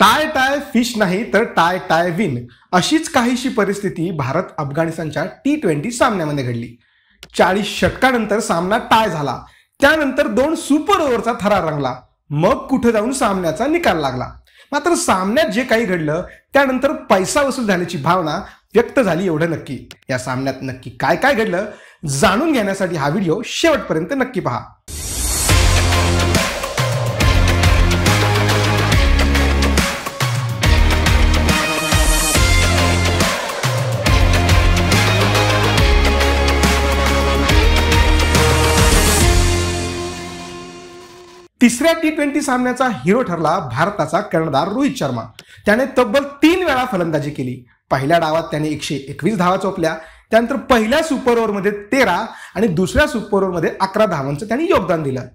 tie tie fish नाही तर tie tie win अशीच काहीशी परिस्थिती भारत अफगाणिस्तानच्या टी ट्वेंटी सामन्यामध्ये घडली चाळीस षटकानंतर सामना टाय झाला त्यानंतर दोन सुपर ओव्हरचा थरार रंगला मग कुठे जाऊन सामन्याचा निकाल लागला मात्र सामन्यात जे काही घडलं त्यानंतर पैसा वसूल झाल्याची भावना व्यक्त झाली एवढं नक्की या सामन्यात नक्की काय काय घडलं जाणून घेण्यासाठी हा व्हिडिओ शेवटपर्यंत नक्की पहा तिसऱ्या टी ट्वेंटी सामन्याचा हिरो ठरला भारताचा कर्णधार रोहित शर्मा त्याने तब्बल तीन वेळा फलंदाजी केली पहिल्या डावात त्याने एकशे एकवीस धावा चोपल्या त्यानंतर पहिल्या सुपर ओव्हरमध्ये तेरा आणि दुसऱ्या सुपर ओव्हरमध्ये अकरा धावांचं त्यांनी योगदान दिलं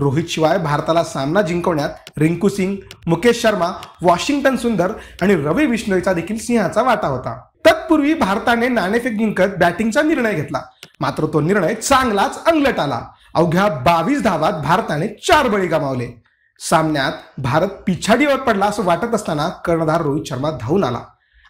रोहित शिवाय भारताला सामना जिंकवण्यात रिंकू सिंग मुकेश शर्मा वॉशिंग्टन सुंदर आणि रवी विष्णोईचा देखील सिंहाचा वाटा होता तत्पूर्वी भारताने नाणेफेक जिंकत बॅटिंगचा निर्णय घेतला मात्र तो निर्णय चांगलाच अंगलट आला अवघ्या बावीस धावात भारताने चार बळी गमावले सामन्यात भारत पिछाडीवर पडला असं वाटत असताना कर्णधार रोहित शर्मा धावून आला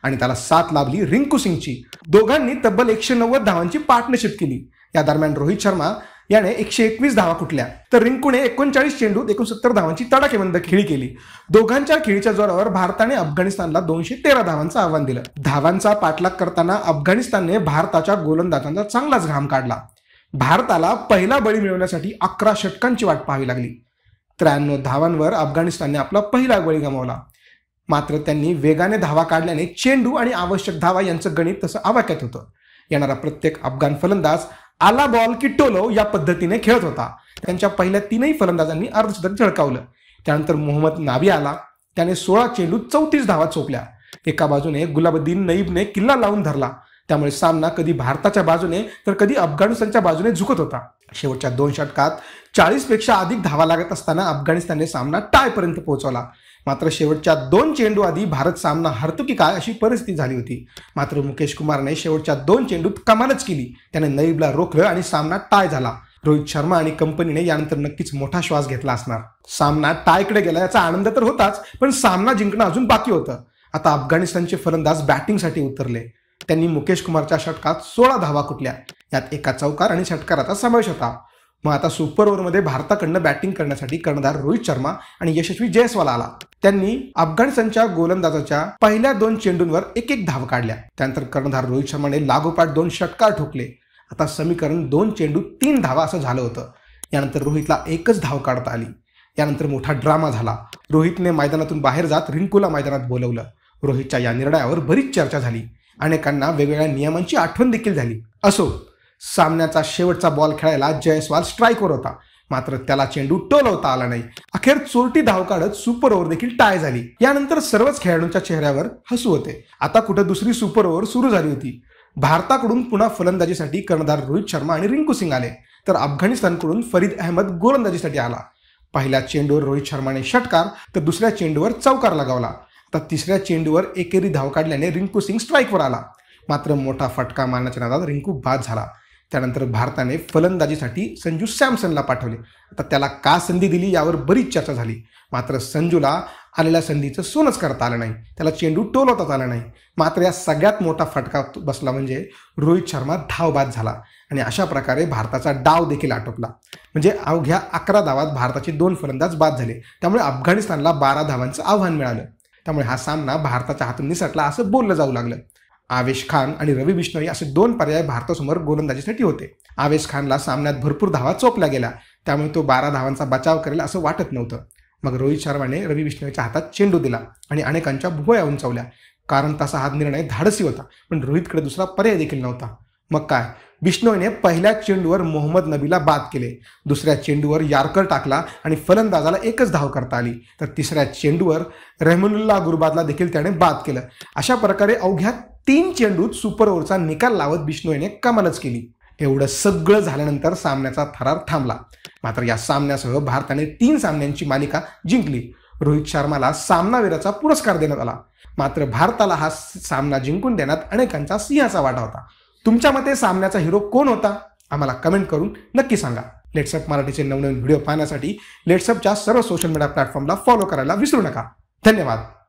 आणि त्याला साथ लाभली रिंकू सिंगची दोघांनी तब्बल एकशे नव्वद धावांची पार्टनरशिप केली या दरम्यान रोहित शर्मा याने एकशे एकवीस धावा कुठल्या तर रिंकूने एकोणचाळीस चेंडूत एकोणसत्तर धावांची तडाखेबंद खेळी केली दोघांच्या खेळीच्या जोरावर भारताने अफगाणिस्तानला दोनशे तेरा धावांचं आव्हान दिलं धावांचा पाठलाग करताना अफगाणिस्तानने भारताच्या गोलंदाजांचा चांगलाच घाम काढला भारताला पहिला बळी मिळवण्यासाठी अकरा षटकांची वाट पाहावी लागली त्र्याण्णव धावांवर अफगाणिस्तानने आपला पहिला बळी गमावला मात्र त्यांनी वेगाने धावा काढल्याने चेंडू आणि आवश्यक धावा यांचं गणित तसं आवाक्यात होतं येणारा प्रत्येक अफगाण फलंदाज आला बॉल की टोलो या पद्धतीने खेळत होता त्यांच्या पहिल्या तीनही फलंदाजांनी अर्धशतक झळकावलं त्यानंतर मोहम्मद नावी आला त्याने सोळा चेंडू चौतीस धावा चोपल्या एका बाजूने गुलाबद्दीन नईबने किल्ला लावून धरला त्यामुळे सामना कधी भारताच्या बाजूने तर कधी अफगाणिस्तानच्या बाजूने झुकत होता शेवटच्या दोन षटकात पेक्षा अधिक धावा लागत असताना अफगाणिस्तानने सामना टायपर्यंत पोहोचवला मात्र शेवटच्या दोन चेंडू आधी भारत सामना हरतो की काय अशी परिस्थिती झाली होती मात्र मुकेश कुमारने शेवटच्या दोन चेंडूत कमालच केली त्याने नईबला रोखलं आणि सामना टाय झाला रोहित शर्मा आणि कंपनीने यानंतर नक्कीच मोठा श्वास घेतला असणार सामना टायकडे गेला याचा आनंद तर होताच पण सामना जिंकणं अजून बाकी होतं आता अफगाणिस्तानचे फलंदाज बॅटिंगसाठी उतरले त्यांनी मुकेश कुमारच्या षटकात सोळा धावा कुटल्या यात एका चौकार आणि षटकाराचा समावेश होता मग आता सुपर ओव्हरमध्ये भारताकडनं बॅटिंग करण्यासाठी कर्णधार रोहित शर्मा आणि यशस्वी जयस्वाल आला त्यांनी अफगाणिस्तानच्या गोलंदाजाच्या पहिल्या दोन चेंडूंवर एक एक धाव काढल्या त्यानंतर कर्णधार रोहित शर्माने लागोपाठ दोन षटकार ठोकले आता समीकरण दोन चेंडू तीन धावा असं झालं होतं यानंतर रोहितला एकच धाव काढता आली यानंतर मोठा ड्रामा झाला रोहितने मैदानातून बाहेर जात रिंकूला मैदानात बोलवलं रोहितच्या या निर्णयावर बरीच चर्चा झाली अनेकांना वेगवेगळ्या नियमांची आठवण देखील झाली असो सामन्याचा शेवटचा बॉल खेळायला जयस्वाल स्ट्राईकवर होता मात्र त्याला चेंडू टोलवता आला नाही अखेर चोरटी धाव काढत सुपर ओव्हर देखील टाय झाली यानंतर सर्वच खेळाडूंच्या चेहऱ्यावर हसू होते आता कुठं दुसरी सुपर ओव्हर सुरू झाली होती भारताकडून पुन्हा फलंदाजीसाठी कर्णधार रोहित शर्मा आणि रिंकू सिंग आले तर अफगाणिस्तानकडून फरीद अहमद गोलंदाजीसाठी आला पहिल्या चेंडूवर रोहित शर्माने षटकार तर दुसऱ्या चेंडूवर चौकार लगावला तर तिसऱ्या चेंडूवर एकेरी धाव काढल्याने रिंकू सिंग स्ट्राईकवर आला मात्र मोठा फटका मारण्याच्या नादात रिंकू बाद झाला त्यानंतर भारताने फलंदाजीसाठी संजू सॅमसनला पाठवले आता त्याला का संधी दिली यावर बरीच चर्चा झाली मात्र संजूला आलेल्या संधीचं सोनच करता आलं नाही त्याला चेंडू टोलवताच आला नाही मात्र या सगळ्यात मोठा फटका बसला म्हणजे रोहित शर्मा धावबाद झाला आणि अशा प्रकारे भारताचा डाव देखील आटोपला म्हणजे अवघ्या अकरा धावात भारताचे दोन फलंदाज बाद झाले त्यामुळे अफगाणिस्तानला बारा धावांचं आव्हान मिळालं त्यामुळे हा सामना भारताच्या हातून निसटला असं बोललं जाऊ लागलं आवेश खान आणि रवी बिष्णोई असे दोन पर्याय भारतासमोर गोलंदाजीसाठी होते आवेश खानला सामन्यात भरपूर धावा चोपला गेला त्यामुळे तो बारा धावांचा बचाव करेल असं वाटत नव्हतं मग रोहित शर्माने रवी बिष्णोईच्या हातात चेंडू दिला आणि अनेकांच्या भुवया उंचावल्या कारण तसा हा निर्णय धाडसी होता पण रोहितकडे दुसरा पर्याय देखील नव्हता मग काय बिष्णोईने पहिल्या चेंडूवर मोहम्मद नबीला बाद केले दुसऱ्या चेंडूवर यारकर टाकला आणि फलंदाजाला एकच धाव करता आली तर तिसऱ्या चेंडूवर रेहमनुल्ला गुरुबादला देखील त्याने बाद केलं अशा प्रकारे अवघ्या तीन चेंडूत सुपर ओव्हरचा निकाल लावत बिष्णोईने कमालच केली एवढं सगळं झाल्यानंतर सामन्याचा थरार थांबला मात्र या सामन्यासह भारताने तीन सामन्यांची मालिका जिंकली रोहित शर्माला सामनावीराचा पुरस्कार देण्यात आला मात्र भारताला हा सामना जिंकून देण्यात अनेकांचा सिंहाचा वाटा होता तुमच्या मते सामन्याचा हिरो कोण होता आम्हाला कमेंट करून नक्की सांगा लेट्सअप मराठीचे नवनवीन व्हिडिओ पाहण्यासाठी लेट्सअपच्या सर्व सोशल मीडिया प्लॅटफॉर्मला फॉलो करायला विसरू नका धन्यवाद